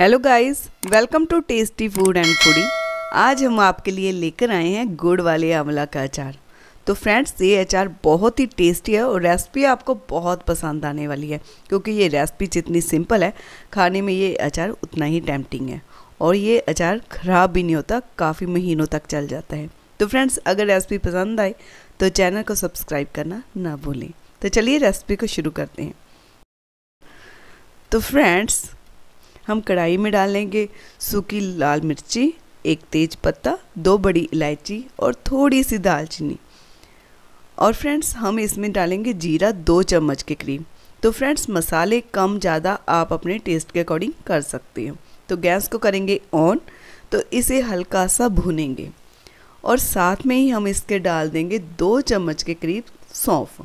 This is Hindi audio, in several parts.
hello guys welcome to tasty food and foodie आज हम आपके लिए लेकर आए हैं गुड़ वाले आंवला का अचार तो फ्रेंड्स ये अचार बहुत ही टेस्टी है और रेसिपी आपको बहुत पसंद आने वाली है क्योंकि ये रेसिपी जितनी सिंपल है खाने में ये अचार उतना ही टेम्पटिंग है और ये अचार ख़राब भी नहीं होता काफ़ी महीनों तक चल जाता है तो फ्रेंड्स अगर रेसिपी पसंद आए तो चैनल को सब्सक्राइब करना ना भूलें तो चलिए रेसिपी को शुरू करते हैं तो फ्रेंड्स हम कढ़ाई में डालेंगे सूखी लाल मिर्ची एक तेज पत्ता दो बड़ी इलायची और थोड़ी सी दालचीनी और फ्रेंड्स हम इसमें डालेंगे जीरा दो चम्मच के करीब तो फ्रेंड्स मसाले कम ज़्यादा आप अपने टेस्ट के अकॉर्डिंग कर सकते हो तो गैस को करेंगे ऑन तो इसे हल्का सा भुनेंगे और साथ में ही हम इसके डाल देंगे दो चम्मच के करीब सौंफ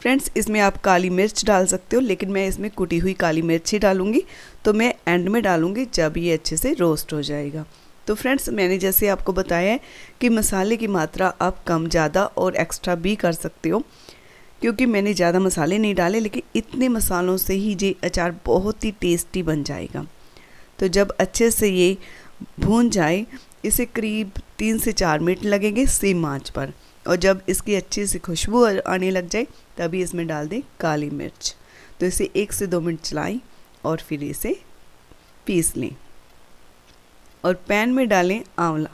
फ्रेंड्स इसमें आप काली मिर्च डाल सकते हो लेकिन मैं इसमें कुटी हुई काली मिर्च ही डालूंगी तो मैं एंड में डालूंगी जब ये अच्छे से रोस्ट हो जाएगा तो फ्रेंड्स मैंने जैसे आपको बताया है कि मसाले की मात्रा आप कम ज़्यादा और एक्स्ट्रा भी कर सकते हो क्योंकि मैंने ज़्यादा मसाले नहीं डाले लेकिन इतने मसालों से ही ये अचार बहुत ही टेस्टी बन जाएगा तो जब अच्छे से ये भून जाए इसे करीब तीन से चार मिनट लगेंगे सेम आँच पर और जब इसकी अच्छी सी खुशबू आने लग जाए तभी इसमें डाल दें काली मिर्च तो इसे एक से दो मिनट चलाएं और फिर इसे पीस लें और पैन में डालें आंवला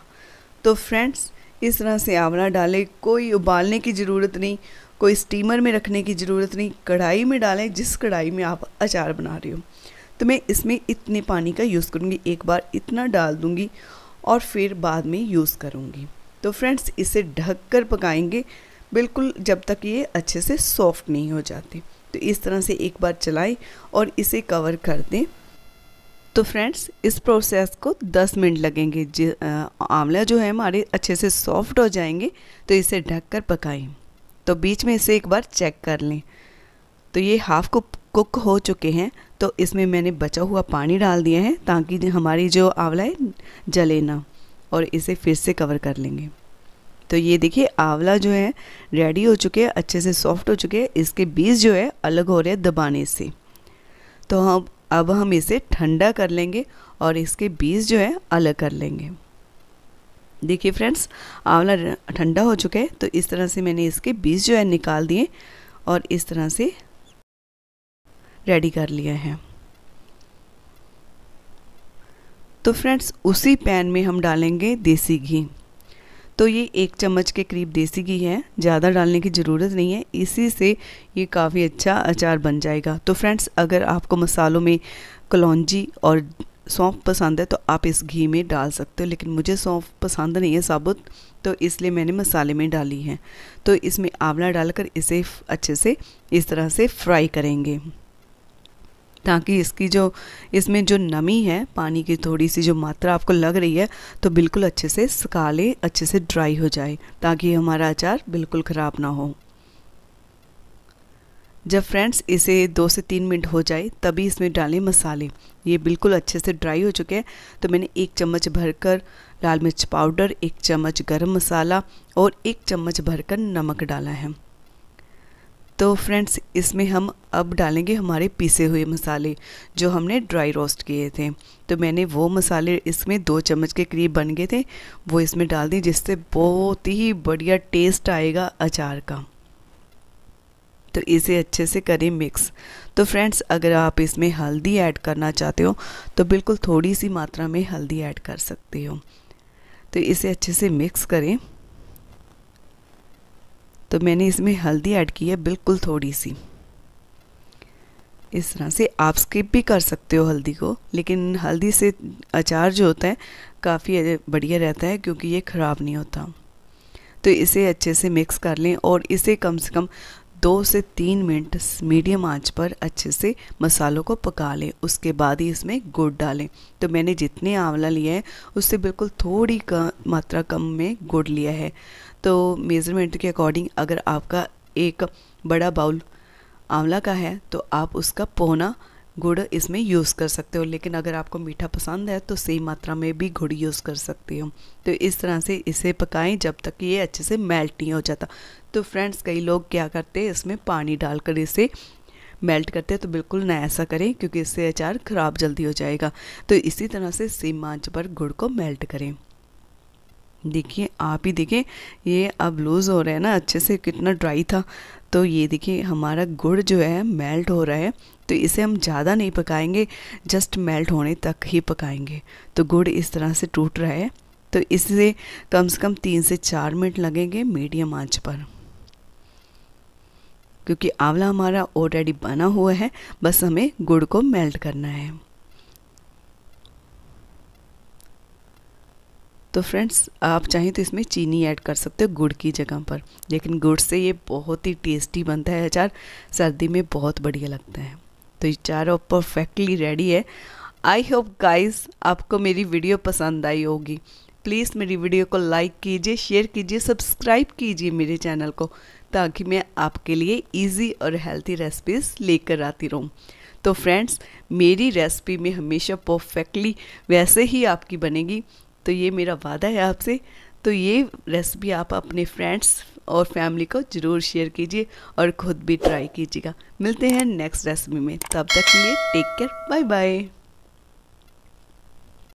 तो फ्रेंड्स इस तरह से आंवला डालें कोई उबालने की ज़रूरत नहीं कोई स्टीमर में रखने की ज़रूरत नहीं कढ़ाई में डालें जिस कढ़ाई में आप अचार बना रहे हो तो मैं इसमें इतने पानी का यूज़ करूँगी एक बार इतना डाल दूँगी और फिर बाद में यूज़ करूँगी तो फ्रेंड्स इसे ढक कर पकाएंगे बिल्कुल जब तक ये अच्छे से सॉफ्ट नहीं हो जाते तो इस तरह से एक बार चलाएं और इसे कवर कर दें तो फ्रेंड्स इस प्रोसेस को 10 मिनट लगेंगे आंवला जो है हमारे अच्छे से सॉफ्ट हो जाएंगे तो इसे ढक कर पकाएं तो बीच में इसे एक बार चेक कर लें तो ये हाफ़ कुक कुक हो चुके हैं तो इसमें मैंने बचा हुआ पानी डाल दिया है ताकि हमारी जो आंवला है जले ना और इसे फिर से कवर कर लेंगे तो ये देखिए आंवला जो है रेडी हो चुके हैं अच्छे से सॉफ्ट हो चुके हैं इसके बीज जो है अलग हो रहे हैं दबाने से तो हम अब हम इसे ठंडा कर लेंगे और इसके बीज जो है अलग कर लेंगे देखिए फ्रेंड्स आंवला ठंडा हो चुका है तो इस तरह से मैंने इसके बीज जो है निकाल दिए और इस तरह से रेडी कर लिया है तो फ्रेंड्स उसी पैन में हम डालेंगे देसी घी तो ये एक चम्मच के करीब देसी घी है ज़्यादा डालने की ज़रूरत नहीं है इसी से ये काफ़ी अच्छा अचार बन जाएगा तो फ्रेंड्स अगर आपको मसालों में कलौजी और सौंफ पसंद है तो आप इस घी में डाल सकते हो लेकिन मुझे सौंफ पसंद नहीं है साबुत तो इसलिए मैंने मसाले में डाली है तो इसमें आंवला डालकर इसे अच्छे से इस तरह से फ्राई करेंगे ताकि इसकी जो इसमें जो नमी है पानी की थोड़ी सी जो मात्रा आपको लग रही है तो बिल्कुल अच्छे से सुखा लें अच्छे से ड्राई हो जाए ताकि हमारा अचार बिल्कुल ख़राब ना हो जब फ्रेंड्स इसे दो से तीन मिनट हो जाए तभी इसमें डालें मसाले ये बिल्कुल अच्छे से ड्राई हो चुके हैं तो मैंने एक चम्मच भरकर लाल मिर्च पाउडर एक चम्मच गरम मसाला और एक चम्मच भरकर नमक डाला है तो फ्रेंड्स इसमें हम अब डालेंगे हमारे पीसे हुए मसाले जो हमने ड्राई रोस्ट किए थे तो मैंने वो मसाले इसमें दो चम्मच के करीब बन गए थे वो इसमें डाल दिए जिससे बहुत ही बढ़िया टेस्ट आएगा अचार का तो इसे अच्छे से करें मिक्स तो फ्रेंड्स अगर आप इसमें हल्दी ऐड करना चाहते हो तो बिल्कुल थोड़ी सी मात्रा में हल्दी ऐड कर सकते हो तो इसे अच्छे से मिक्स करें तो मैंने इसमें हल्दी ऐड की है बिल्कुल थोड़ी सी इस तरह से आप स्किप भी कर सकते हो हल्दी को लेकिन हल्दी से अचार जो होता है काफ़ी बढ़िया रहता है क्योंकि ये ख़राब नहीं होता तो इसे अच्छे से मिक्स कर लें और इसे कम से कम दो से तीन मिनट मीडियम आंच पर अच्छे से मसालों को पका लें उसके बाद ही इसमें गुड़ डालें तो मैंने जितने आंवला लिया है उससे बिल्कुल थोड़ी कम मात्रा कम में गुड़ लिया है तो मेज़रमेंट के अकॉर्डिंग अगर आपका एक बड़ा बाउल आंवला का है तो आप उसका पौना गुड़ इसमें यूज़ कर सकते हो लेकिन अगर आपको मीठा पसंद है तो सही मात्रा में भी गुड़ यूज़ कर सकते हो तो इस तरह से इसे पकाएं जब तक ये अच्छे से मेल्ट नहीं हो जाता तो फ्रेंड्स कई लोग क्या करते हैं इसमें पानी डालकर इसे मेल्ट करते हैं तो बिल्कुल ना ऐसा करें क्योंकि इससे अचार ख़राब जल्दी हो जाएगा तो इसी तरह से सेम आंच पर गुड़ को मेल्ट करें देखिए आप ही देखें ये अब लूज़ हो रहा है ना अच्छे से कितना ड्राई था तो ये देखिए हमारा गुड़ जो है मेल्ट हो रहा है तो इसे हम ज़्यादा नहीं पकाएंगे जस्ट मेल्ट होने तक ही पकाएंगे तो गुड़ इस तरह से टूट रहा है तो इससे कम से कम तीन से चार मिनट लगेंगे मीडियम आंच पर क्योंकि आंवला हमारा ऑलरेडी बना हुआ है बस हमें गुड़ को मेल्ट करना है तो फ्रेंड्स आप चाहें तो इसमें चीनी ऐड कर सकते हो गुड़ की जगह पर लेकिन गुड़ से ये बहुत ही टेस्टी बनता है अचार सर्दी में बहुत बढ़िया लगता है तो ये चारों परफेक्टली रेडी है आई होप गाइस आपको मेरी वीडियो पसंद आई होगी प्लीज़ मेरी वीडियो को लाइक कीजिए शेयर कीजिए सब्सक्राइब कीजिए मेरे चैनल को ताकि मैं आपके लिए इजी और हेल्थी रेसिपीज़ लेकर आती रहूँ तो फ्रेंड्स मेरी रेसिपी में हमेशा परफेक्टली वैसे ही आपकी बनेगी तो ये मेरा वादा है आपसे तो ये रेसिपी आप अपने फ्रेंड्स और फैमिली को ज़रूर शेयर कीजिए और खुद भी ट्राई कीजिएगा मिलते हैं नेक्स्ट रेसिपी में तब तक के लिए टेक केयर बाय बाय